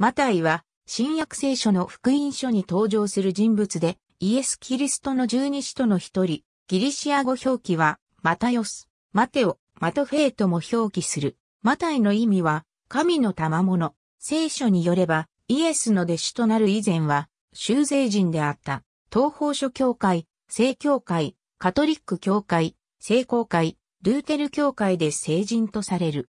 マタイは、新約聖書の福音書に登場する人物で、イエス・キリストの十二使徒の一人、ギリシア語表記は、マタヨス、マテオ、マトフェイとも表記する。マタイの意味は、神の賜物。聖書によれば、イエスの弟子となる以前は、修税人であった。東方諸教会、聖教会、カトリック教会、聖公会、ルーテル教会で聖人とされる。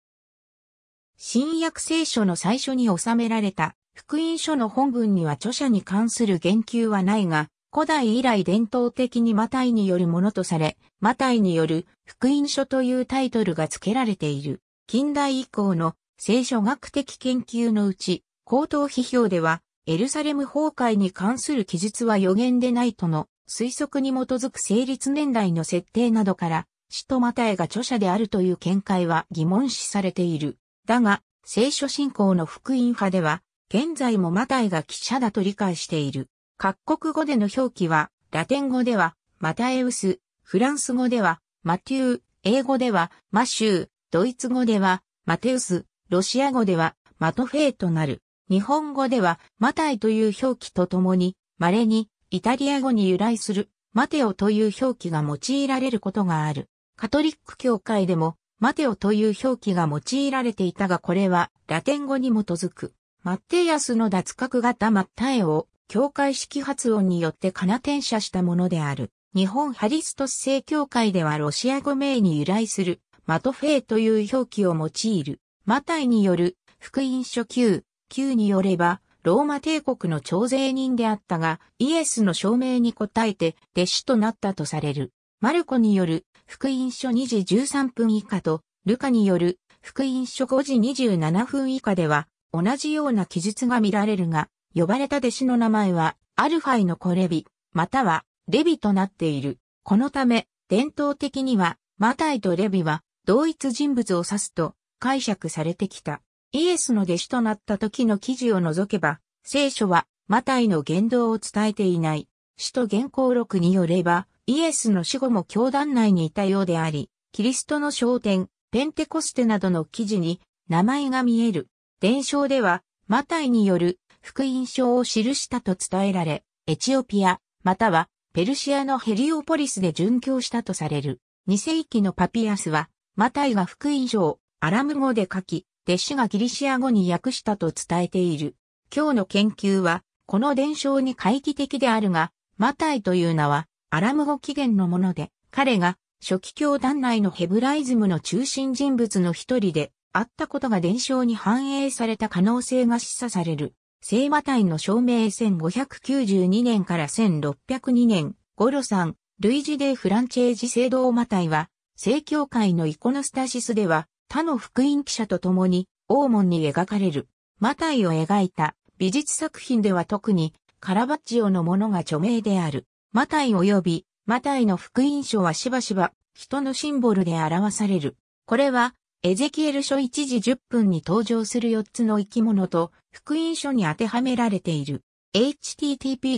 新約聖書の最初に収められた福音書の本文には著者に関する言及はないが、古代以来伝統的にマタイによるものとされ、マタイによる福音書というタイトルが付けられている。近代以降の聖書学的研究のうち、高等批評では、エルサレム崩壊に関する記述は予言でないとの推測に基づく成立年代の設定などから、使徒マタイが著者であるという見解は疑問視されている。だが、聖書信仰の福音派では、現在もマタイが記者だと理解している。各国語での表記は、ラテン語では、マタエウス、フランス語では、マテュー、英語では、マシュー、ドイツ語では、マテウス、ロシア語では、マトフェイとなる。日本語では、マタイという表記とともに、稀に、イタリア語に由来する、マテオという表記が用いられることがある。カトリック教会でも、マテオという表記が用いられていたがこれはラテン語に基づく、マッテイアスの脱角型マッタエを教会式発音によってカナ転写したものである。日本ハリストス正教会ではロシア語名に由来するマトフェイという表記を用いる。マタイによる福音書9、9によれば、ローマ帝国の徴税人であったが、イエスの証明に応えて弟子となったとされる。マルコによる福音書2時13分以下と、ルカによる福音書5時27分以下では、同じような記述が見られるが、呼ばれた弟子の名前は、アルファイのコレビ、または、レビとなっている。このため、伝統的には、マタイとレビは、同一人物を指すと解釈されてきた。イエスの弟子となった時の記事を除けば、聖書はマタイの言動を伝えていない。使徒原稿録によれば、イエスの死後も教団内にいたようであり、キリストの昇天、ペンテコステなどの記事に名前が見える。伝承では、マタイによる福音書を記したと伝えられ、エチオピア、またはペルシアのヘリオポリスで殉教したとされる。2世紀のパピアスは、マタイが福音書をアラム語で書き、弟子がギリシア語に訳したと伝えている。今日の研究は、この伝承に回帰的であるが、マタイという名は、アラム語起源のもので、彼が初期教団内のヘブライズムの中心人物の一人であったことが伝承に反映された可能性が示唆される。聖マタイの証明1592年から1602年、ゴロさん、ルイジデ・フランチェージ聖堂タイは、聖教会のイコノスタシスでは、他の福音記者と共に、王門に描かれる。マタイを描いた美術作品では特に、カラバッジオのものが著名である。マタイ及び、マタイの福音書はしばしば、人のシンボルで表される。これは、エゼキエル書1時10分に登場する4つの生き物と、福音書に当てはめられている。http://www.catholic.org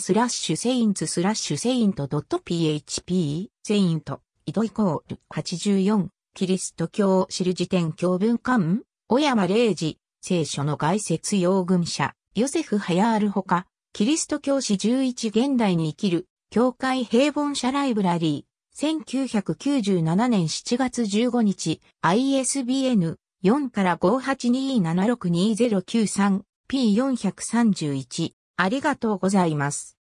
スラッシュセインツスラッシュセイント .php セイント、イドイコール84、キリスト教を知る辞典教文館小山霊治、聖書の外説用軍者、ヨセフ・ハヤールほか、キリスト教史11現代に生きる、教会平凡社ライブラリー、1997年7月15日、ISBN 4から582762093 P431。ありがとうございます。